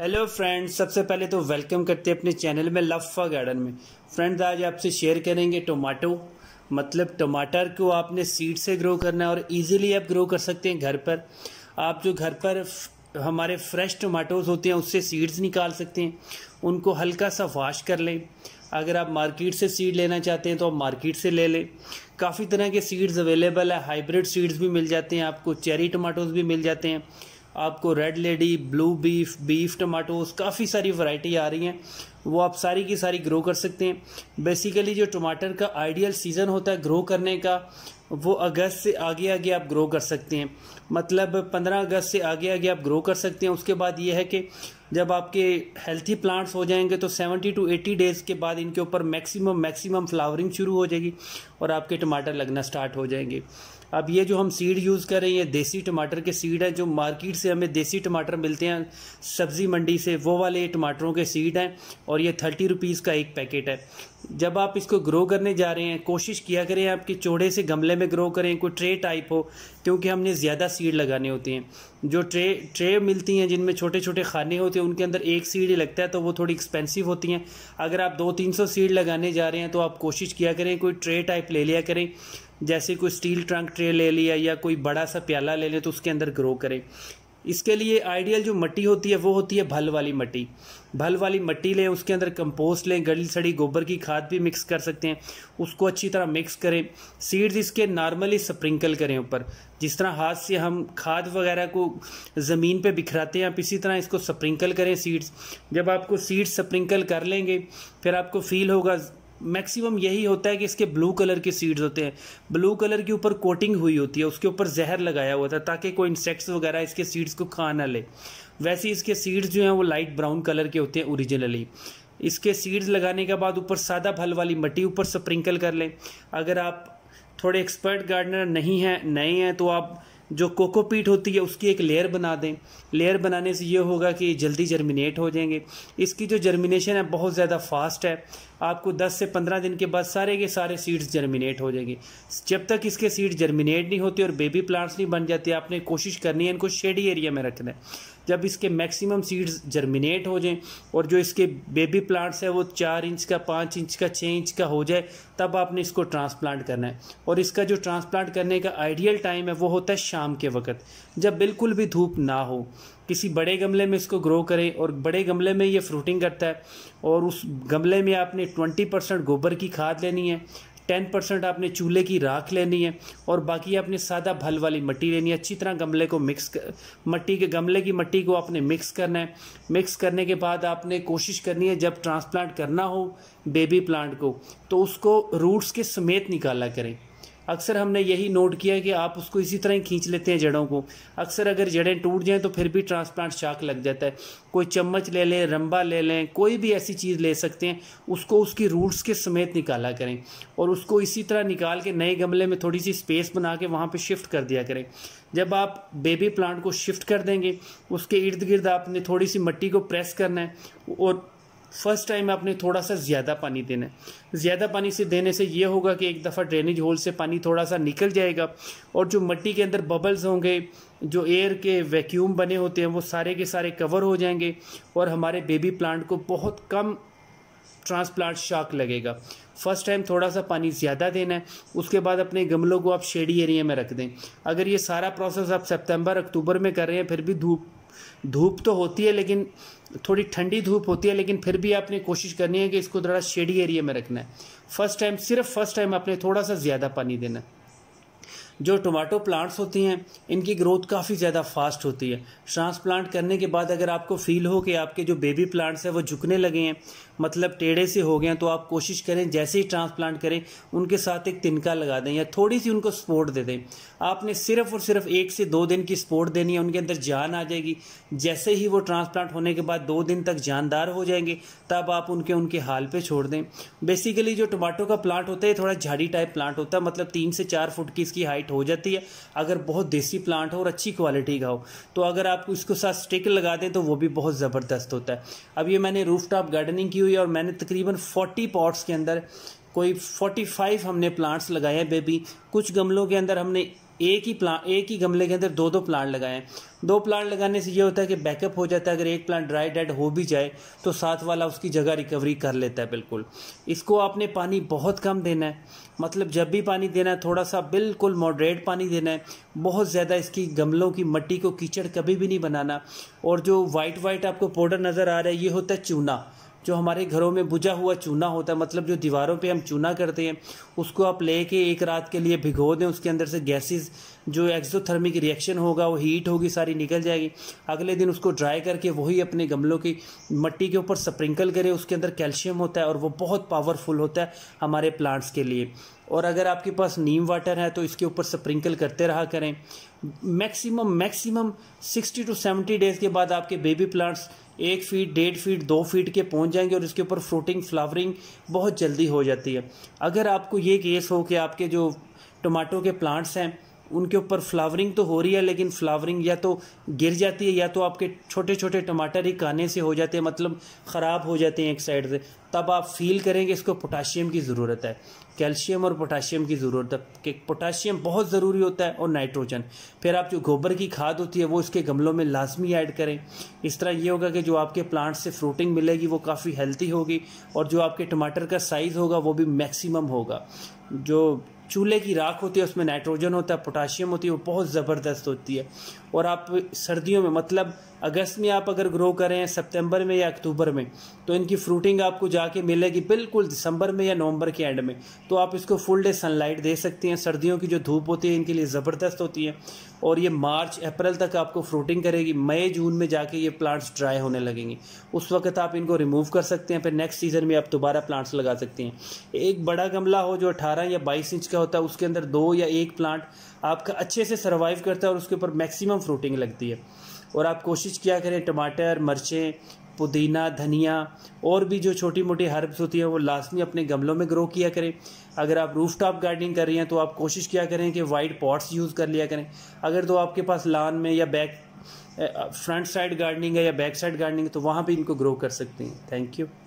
hello friends सबसे पहले तो वेलकम करते हैं अपने चैनल में लफा गार्डन में फ्रेंड्स आज आपसे शेयर करेंगे टोमाटो मतलब टमाटर को आपने सीड से ग्रो करना है और इजीली आप ग्रो कर सकते हैं घर पर आप जो घर पर हमारे फ्रेश टमाटोज होते हैं उससे सीड्स निकाल सकते हैं उनको हल्का सा वाश कर लें अगर आप मार्केट से सीड लेना चाहते हैं तो आप मार्केट से ले लें काफ़ी तरह के सीड्स अवेलेबल है हाइब्रिड सीड्स भी मिल जाते हैं आपको चेरी टमाटोज भी मिल जाते हैं आपको red lady blue beef beef tomatoes काफ़ी सारी वैरायटी आ रही हैं वो आप सारी की सारी ग्रो कर सकते हैं बेसिकली जो टमाटर का आइडियल सीज़न होता है ग्रो करने का वो अगस्त से आगे आगे आप ग्रो कर सकते हैं मतलब 15 अगस्त से आगे आगे आप ग्रो कर सकते हैं उसके बाद ये है कि जब आपके हेल्थी प्लांट्स हो जाएंगे तो 70 टू 80 डेज़ के बाद इनके ऊपर मैक्सिमम मैक्सिमम फ्लावरिंग शुरू हो जाएगी और आपके टमाटर लगना स्टार्ट हो जाएंगे अब ये जो हम सीड यूज़ कर रहे हैं ये देसी टमाटर के सीड हैं जो मार्केट से हमें देसी टमाटर मिलते हैं सब्ज़ी मंडी से वो वाले टमाटरों के सीड हैं और ये थर्टी रुपीज़ का एक पैकेट है जब आप इसको ग्रो करने जा रहे हैं कोशिश किया करें आपके चौड़े से गमले में ग्रो करें कोई ट्रे टाइप हो क्योंकि हमने ज़्यादा सीड लगाने होते हैं जो ट्रे ट्रे मिलती हैं जिनमें छोटे छोटे खाने होते हैं उनके अंदर एक सीड लगता है तो वो थोड़ी एक्सपेंसिव होती हैं अगर आप दो तीन सौ सीड लगाने जा रहे हैं तो आप कोशिश किया करें कोई ट्रे टाइप ले लिया करें जैसे कोई स्टील ट्रंक ट्रे ले लिया या कोई बड़ा सा प्याला ले लें तो उसके अंदर ग्रो करें इसके लिए आइडियल जो मट्टी होती है वो होती है भल वाली मट्टी भल वाली मट्टी लें उसके अंदर कंपोस्ट लें गली सड़ी गोबर की खाद भी मिक्स कर सकते हैं उसको अच्छी तरह मिक्स करें सीड्स इसके नॉर्मली स्प्रिंकल करें ऊपर जिस तरह हाथ से हम खाद वगैरह को ज़मीन पे बिखराते हैं आप इसी तरह इसको स्प्रिंकल करें सीड्स जब आपको सीड्स स्प्रिंकल कर लेंगे फिर आपको फील होगा मैक्सिमम यही होता है कि इसके ब्लू कलर के सीड्स होते हैं ब्लू कलर के ऊपर कोटिंग हुई होती है उसके ऊपर जहर लगाया हुआ था ताकि कोई इंसेक्ट्स वगैरह इसके सीड्स को खा ना ले वैसे इसके सीड्स जो हैं वो लाइट ब्राउन कलर के होते हैं ओरिजिनली इसके सीड्स लगाने के बाद ऊपर सादा फल वाली मट्टी ऊपर स्प्रिंकल कर लें अगर आप थोड़े एक्सपर्ट गार्डनर नहीं हैं नए हैं तो आप जो कोकोपीट होती है उसकी एक लेयर बना दें लेयर बनाने से ये होगा कि जल्दी जर्मिनेट हो जाएंगे इसकी जो जर्मिनेशन है बहुत ज़्यादा फास्ट है आपको 10 से 15 दिन के बाद सारे के सारे सीड्स जर्मिनेट हो जाएंगे जब तक इसके सीड जर्मिनेट नहीं होते और बेबी प्लांट्स नहीं बन जाते आपने कोशिश करनी है इनको शेडी एरिया में रखना है जब इसके मैक्सिमम सीड्स जर्मिनेट हो जाएं और जो इसके बेबी प्लांट्स हैं वो चार इंच का पाँच इंच का छः इंच का हो जाए तब आपने इसको ट्रांसप्लांट करना है और इसका जो ट्रांसप्लांट करने का आइडियल टाइम है वो होता है शाम के वक्त जब बिल्कुल भी धूप ना हो किसी बड़े गमले में इसको ग्रो करें और बड़े गमले में ये फ्रूटिंग करता है और उस गमले में आपने ट्वेंटी परसेंट गोबर की खाद लेनी है टेन परसेंट आपने चूल्हे की राख लेनी है और बाकी आपने सादा भल वाली मट्टी लेनी है अच्छी तरह गमले को मिक्स कर मट्टी के गमले की मट्टी को आपने मिक्स करना है मिक्स करने के बाद आपने कोशिश करनी है जब ट्रांसप्लांट करना हो बेबी प्लांट को तो उसको रूट्स के समेत निकाला करें अक्सर हमने यही नोट किया कि आप उसको इसी तरह ही खींच लेते हैं जड़ों को अक्सर अगर जड़ें टूट जाएँ तो फिर भी ट्रांसप्लांट शाक लग जाता है कोई चम्मच ले लें रंबा ले लें कोई भी ऐसी चीज़ ले सकते हैं उसको उसकी रूट्स के समेत निकाला करें और उसको इसी तरह निकाल के नए गमले में थोड़ी सी स्पेस बना के वहाँ पर शिफ्ट कर दिया करें जब आप बेबी प्लांट को शिफ्ट कर देंगे उसके इर्द गिर्द आपने थोड़ी सी मिट्टी को प्रेस करना है और फर्स्ट टाइम आपने थोड़ा सा ज़्यादा पानी देना है ज़्यादा पानी से देने से ये होगा कि एक दफ़ा ड्रेनेज होल से पानी थोड़ा सा निकल जाएगा और जो मट्टी के अंदर बबल्स होंगे जो एयर के वैक्यूम बने होते हैं वो सारे के सारे कवर हो जाएंगे और हमारे बेबी प्लांट को बहुत कम ट्रांसप्लांट शॉक लगेगा फर्स्ट टाइम थोड़ा सा पानी ज़्यादा देना है उसके बाद अपने गमलों को आप शेडी एरिया में रख दें अगर ये सारा प्रोसेस आप सितंबर अक्टूबर में कर रहे हैं फिर भी धूप धूप तो होती है लेकिन थोड़ी ठंडी धूप होती है लेकिन फिर भी आपने कोशिश करनी है कि इसको थोड़ा शेडी एरिया में रखना है फर्स्ट टाइम सिर्फ फर्स्ट टाइम आपने थोड़ा सा ज़्यादा पानी देना जो टोमेटो प्लांट्स होती हैं इनकी ग्रोथ काफ़ी ज़्यादा फास्ट होती है ट्रांसप्लांट करने के बाद अगर आपको फील हो कि आपके जो बेबी प्लांट्स हैं वो झुकने लगे हैं मतलब टेढ़े से हो गए हैं तो आप कोशिश करें जैसे ही ट्रांसप्लांट करें उनके साथ एक तिनका लगा दें या थोड़ी सी उनको सपोर्ट दे दें आपने सिर्फ और सिर्फ एक से दो दिन की सपोर्ट देनी है उनके अंदर जान आ जाएगी जैसे ही वो ट्रांसप्लांट होने के बाद दो दिन तक जानदार हो जाएंगे तब आप उनके उनके हाल पर छोड़ दें बेसिकली जो टमाटो का प्लांट होता है थोड़ा झाड़ी टाइप प्लांट होता है मतलब तीन से चार फुट की इसकी हाइट सेट हो जाती है अगर बहुत देसी प्लांट हो और अच्छी क्वालिटी का हो तो अगर आप उसको साथ स्टिक लगा दें तो वो भी बहुत ज़बरदस्त होता है अब ये मैंने रूफ टॉप गार्डनिंग की हुई है और मैंने तकरीबन फोर्टी पॉट्स के अंदर कोई फोर्टी फाइव हमने प्लांट्स लगाए हैं बेबी कुछ गमलों के अंदर हमने एक ही प्लांट एक ही गमले के अंदर दो दो प्लांट लगाएं दो प्लांट लगाने से ये होता है कि बैकअप हो जाता है अगर एक प्लांट ड्राई डेड हो भी जाए तो साथ वाला उसकी जगह रिकवरी कर लेता है बिल्कुल इसको आपने पानी बहुत कम देना है मतलब जब भी पानी देना है थोड़ा सा बिल्कुल मॉडरेट पानी देना है बहुत ज़्यादा इसकी गमलों की मट्टी को कीचड़ कभी भी नहीं बनाना और जो वाइट वाइट आपको पाउडर नज़र आ रहा है ये होता है चूना जो हमारे घरों में बुझा हुआ चूना होता है मतलब जो दीवारों पे हम चूना करते हैं उसको आप लेके एक रात के लिए भिगो दें उसके अंदर से गैसेस जो एक्सोथर्मिक रिएक्शन होगा वो हीट होगी सारी निकल जाएगी अगले दिन उसको ड्राई करके वही अपने गमलों की मिट्टी के ऊपर स्प्रिंकल करें उसके अंदर कैल्शियम होता है और वो बहुत पावरफुल होता है हमारे प्लांट्स के लिए और अगर आपके पास नीम वाटर है तो इसके ऊपर स्प्रिंकल करते रहा करें मैक्सिमम मैक्सिमम 60 टू 70 डेज़ के बाद आपके बेबी प्लांट्स एक फीट डेढ़ फीट दो फीट के पहुंच जाएंगे और इसके ऊपर फ्रूटिंग फ्लावरिंग बहुत जल्दी हो जाती है अगर आपको ये केस हो कि आपके जो टमाटो के प्लांट्स हैं उनके ऊपर फ्लावरिंग तो हो रही है लेकिन फ्लावरिंग या तो गिर जाती है या तो आपके छोटे छोटे टमाटर ही खाने से हो जाते हैं मतलब ख़राब हो जाते हैं एक साइड से तब आप फील करेंगे इसको पोटाशियम की ज़रूरत है कैल्शियम और पोटाशियम की ज़रूरत है कि पोटाशियम बहुत ज़रूरी होता है और नाइट्रोजन फिर आप जो गोबर की खाद होती है वो इसके गमलों में लाजमी ऐड करें इस तरह ये होगा कि जो आपके प्लांट से फ्रूटिंग मिलेगी वो काफ़ी हेल्थी होगी और जो आपके टमाटर का साइज़ होगा वो भी मैक्सिमम होगा जो चूल्हे की राख होती है उसमें नाइट्रोजन होता है पोटाशियम होती है वो बहुत ज़बरदस्त होती है और आप सर्दियों में मतलब अगस्त में आप अगर ग्रो करें सितंबर में या अक्टूबर में तो इनकी फ्रूटिंग आपको जाके मिलेगी बिल्कुल दिसंबर में या नवंबर के एंड में तो आप इसको फुल डे सनलाइट दे सकते हैं सर्दियों की जो धूप होती है इनके लिए ज़बरदस्त होती है और ये मार्च अप्रैल तक आपको फ्रूटिंग करेगी मई जून में जाके ये प्लांट्स ड्राई होने लगेंगे उस वक्त आप इनको रिमूव कर सकते हैं फिर नेक्स्ट सीज़न में आप दोबारा प्लांट्स लगा सकते हैं एक बड़ा गमला हो जो अठारह या बाईस इंच का होता है उसके अंदर दो या एक प्लांट आपका अच्छे से सर्वाइव करता है और उसके ऊपर मैक्सिमम फ्रूटिंग लगती है और आप कोशिश किया करें टमाटर मिर्चें पुदीना धनिया और भी जो छोटी मोटी हर्ब्स होती हैं वो लाजमी अपने गमलों में ग्रो किया करें अगर आप रूफ टॉप गार्डनिंग कर रही हैं तो आप कोशिश किया करें कि वाइड पॉट्स यूज़ कर लिया करें अगर तो आपके पास लान में या बैक फ्रंट साइड गार्डनिंग है या बैक साइड गार्डनिंग है तो वहाँ भी इनको ग्रो कर सकते हैं थैंक यू